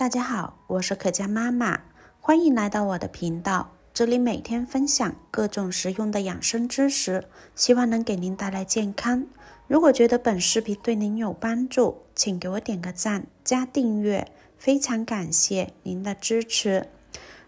大家好，我是可嘉妈妈，欢迎来到我的频道。这里每天分享各种实用的养生知识，希望能给您带来健康。如果觉得本视频对您有帮助，请给我点个赞加订阅，非常感谢您的支持。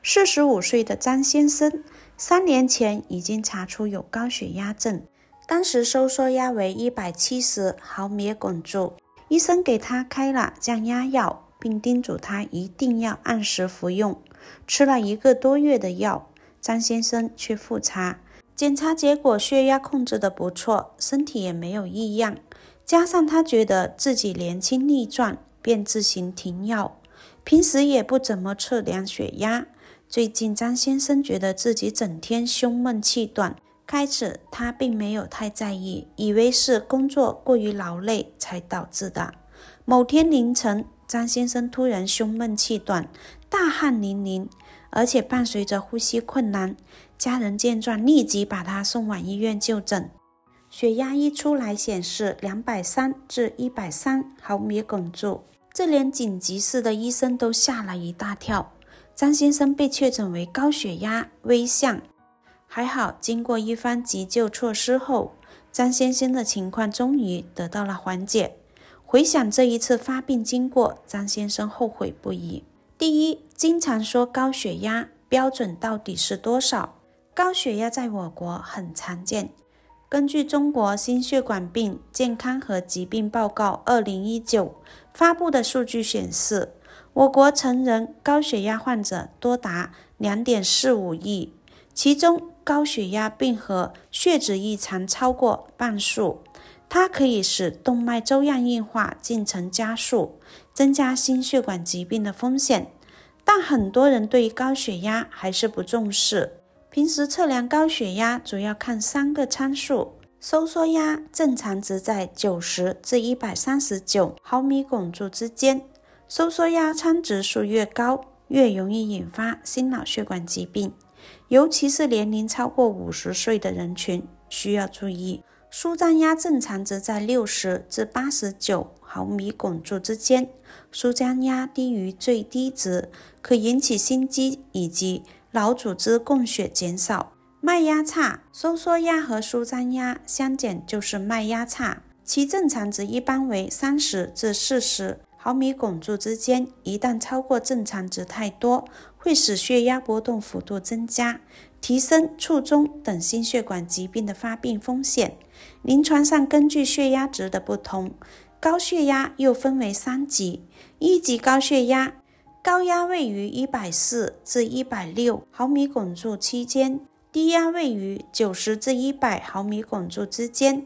四十五岁的张先生，三年前已经查出有高血压症，当时收缩压为一百七十毫米汞柱，医生给他开了降压药。并叮嘱他一定要按时服用。吃了一个多月的药，张先生去复查，检查结果血压控制的不错，身体也没有异样。加上他觉得自己年轻力壮，便自行停药，平时也不怎么测量血压。最近张先生觉得自己整天胸闷气短，开始他并没有太在意，以为是工作过于劳累才导致的。某天凌晨。张先生突然胸闷气短，大汗淋漓，而且伴随着呼吸困难。家人见状，立即把他送往医院就诊。血压一出来，显示两百三至一百三毫米汞柱，这连紧急室的医生都吓了一大跳。张先生被确诊为高血压危象，还好，经过一番急救措施后，张先生的情况终于得到了缓解。回想这一次发病经过，张先生后悔不已。第一，经常说高血压标准到底是多少？高血压在我国很常见。根据中国心血管病健康和疾病报告二零一九发布的数据显示，我国成人高血压患者多达两点四五亿，其中高血压病和血脂异常超过半数。它可以使动脉粥样硬化进程加速，增加心血管疾病的风险。但很多人对于高血压还是不重视。平时测量高血压主要看三个参数：收缩压，正常值在九十至一百三十九毫米汞柱之间。收缩压参值数越高，越容易引发心脑血管疾病，尤其是年龄超过五十岁的人群需要注意。舒张压正常值在六十至八十九毫米汞柱之间。舒张压低于最低值，可引起心肌以及脑组织供血减少。脉压差，收缩压和舒张压相减就是脉压差，其正常值一般为三十至四十毫米汞柱之间。一旦超过正常值太多，会使血压波动幅度增加，提升卒中等心血管疾病的发病风险。临床上根据血压值的不同，高血压又分为三级：一级高血压，高压位于一百四至一百六毫米汞柱期间，低压位于九十至一百毫米汞柱之间；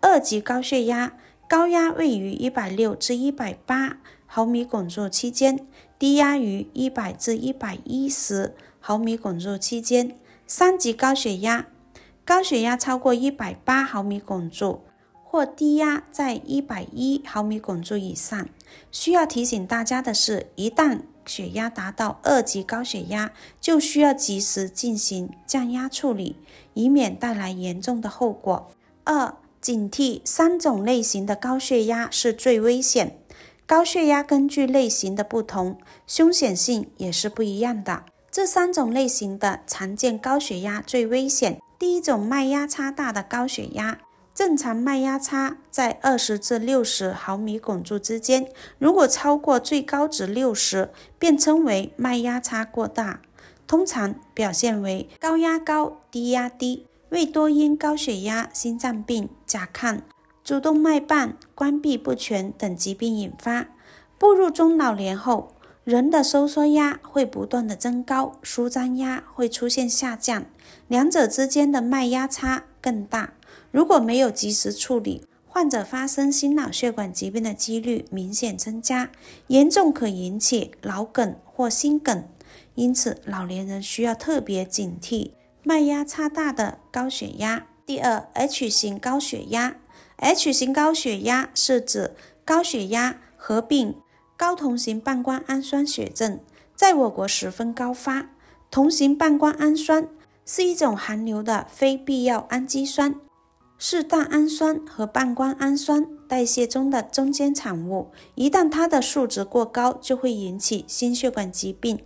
二级高血压，高压位于一百六至一百八毫米汞柱期间，低压于一百至一百一十毫米汞柱期间；三级高血压。高血压超过一百八毫米汞柱，或低压在一百一毫米汞柱以上，需要提醒大家的是，一旦血压达到二级高血压，就需要及时进行降压处理，以免带来严重的后果。二、警惕三种类型的高血压是最危险。高血压根据类型的不同，凶险性也是不一样的。这三种类型的常见高血压最危险。第一种脉压差大的高血压，正常脉压差在二十至六十毫米汞柱之间，如果超过最高值六十，便称为脉压差过大。通常表现为高压高、低压低，为多因高血压、心脏病、甲亢、主动脉瓣关闭不全等疾病引发。步入中老年后。人的收缩压会不断的增高，舒张压会出现下降，两者之间的脉压差更大。如果没有及时处理，患者发生心脑血管疾病的几率明显增加，严重可引起脑梗或心梗。因此，老年人需要特别警惕脉压差大的高血压。第二，H 型高血压。H 型高血压是指高血压合并。高同型半胱氨酸血症在我国十分高发。同型半胱氨酸是一种含硫的非必要氨基酸，是蛋氨酸和半胱氨酸代谢中的中间产物。一旦它的数值过高，就会引起心血管疾病。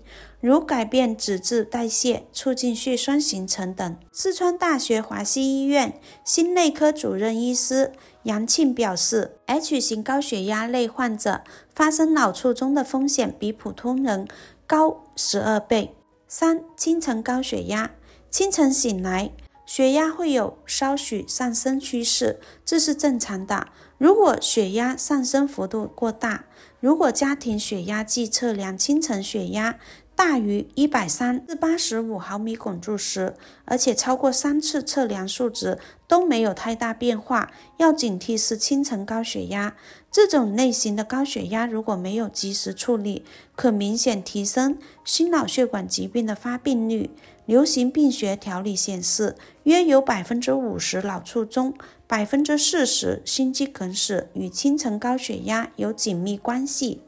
如改变脂质代谢、促进血栓形成等。四川大学华西医院心内科主任医师杨庆表示，H 型高血压类患者发生脑卒中的风险比普通人高十二倍。三、清晨高血压，清晨醒来血压会有稍许上升趋势，这是正常的。如果血压上升幅度过大，如果家庭血压计测量清晨血压。大于一百三至八十五毫米汞柱时，而且超过三次测量数值都没有太大变化，要警惕是清晨高血压。这种类型的高血压如果没有及时处理，可明显提升心脑血管疾病的发病率。流行病学条理显示，约有百分之五十脑卒中、百分之四十心肌梗死与清晨高血压有紧密关系。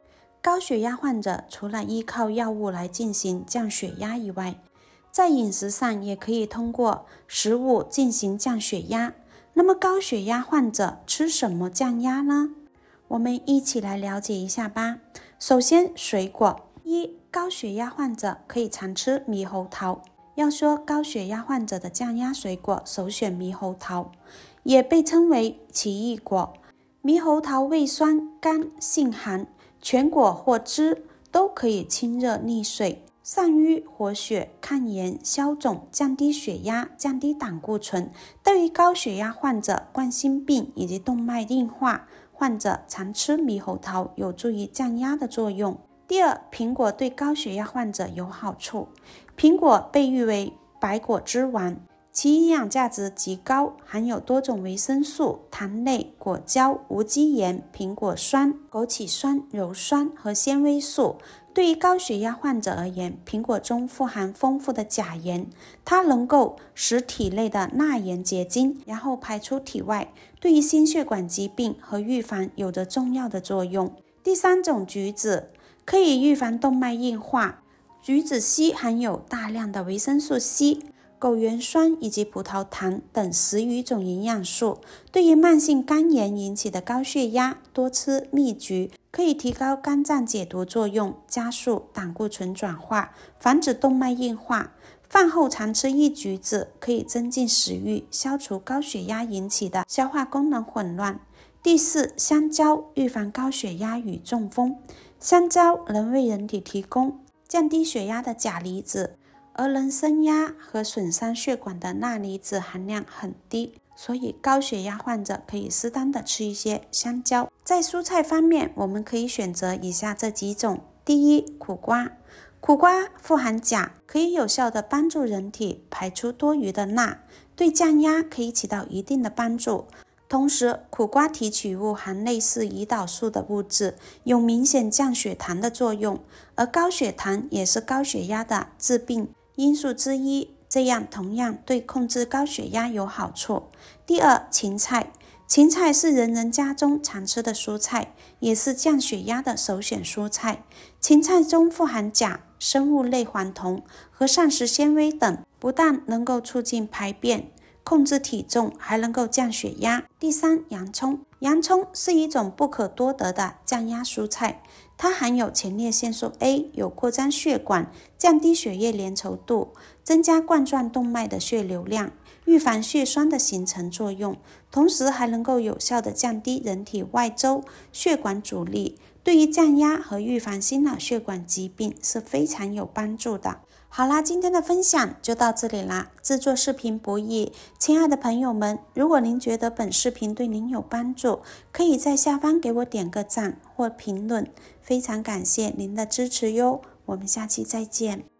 高血压患者除了依靠药物来进行降血压以外，在饮食上也可以通过食物进行降血压。那么高血压患者吃什么降压呢？我们一起来了解一下吧。首先，水果一高血压患者可以常吃猕猴桃。要说高血压患者的降压水果，首选猕猴桃，也被称为奇异果。猕猴桃味酸，甘性寒。全果或汁都可以清热利水、散瘀活血、抗炎消肿、降低血压、降低胆固醇。对于高血压患者、冠心病以及动脉硬化患者，常吃猕猴桃有助于降压的作用。第二，苹果对高血压患者有好处。苹果被誉为“百果之王”。其营养价值极高，含有多种维生素、糖类、果胶、无机盐、苹果酸、枸杞酸、鞣酸和纤维素。对于高血压患者而言，苹果中富含丰富的钾盐，它能够使体内的钠盐结晶，然后排出体外，对于心血管疾病和预防有着重要的作用。第三种，橘子可以预防动脉硬化。橘子皮含有大量的维生素 C。枸橼酸以及葡萄糖等十余种营养素，对于慢性肝炎引起的高血压，多吃蜜橘可以提高肝脏解毒作用，加速胆固醇转化，防止动脉硬化。饭后常吃一橘子，可以增进食欲，消除高血压引起的消化功能混乱。第四，香蕉预防高血压与中风。香蕉能为人体提供降低血压的钾离子。而升压和损伤血管的钠离子含量很低，所以高血压患者可以适当的吃一些香蕉。在蔬菜方面，我们可以选择以下这几种：第一，苦瓜。苦瓜富含钾，可以有效的帮助人体排出多余的钠，对降压可以起到一定的帮助。同时，苦瓜提取物含类似胰岛素的物质，有明显降血糖的作用。而高血糖也是高血压的致病。因素之一，这样同样对控制高血压有好处。第二，芹菜，芹菜是人人家中常吃的蔬菜，也是降血压的首选蔬菜。芹菜中富含钾、生物类黄酮和膳食纤维等，不但能够促进排便、控制体重，还能够降血压。第三，洋葱，洋葱是一种不可多得的降压蔬菜。它含有前列腺素 A，有扩张血管、降低血液粘稠度、增加冠状动脉的血流量、预防血栓的形成作用，同时还能够有效地降低人体外周血管阻力。对于降压和预防心脑血管疾病是非常有帮助的。好啦，今天的分享就到这里啦。制作视频不易，亲爱的朋友们，如果您觉得本视频对您有帮助，可以在下方给我点个赞或评论，非常感谢您的支持哟。我们下期再见。